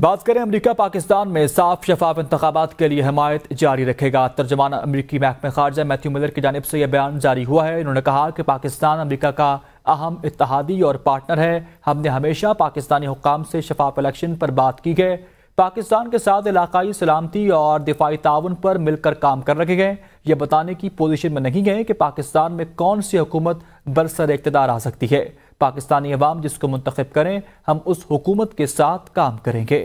बात करें अमरीका पाकिस्तान में साफ शफाफ इंतबात के लिए हमायत जारी रखेगा तर्जमान अमरीकी महकमे खारजा मैथ्यू मिलर की जानब से यह बयान जारी हुआ है इन्होंने कहा कि पाकिस्तान अमरीका का अहम इतिहादी और पार्टनर है हमने हमेशा पाकिस्तानी हुकाम से शफाफ इलेक्शन पर बात की है पाकिस्तान के साथ इलाकई सलामती और दिफाई ताउन पर मिलकर काम कर रखे गए यह बताने की पोजिशन में नहीं गए कि पाकिस्तान में कौन सी हुकूमत बरसर इकतदार आ सकती है पाकिस्तानी अवाम जिसको मुंतखब करें हम उस हुकूमत के साथ काम करेंगे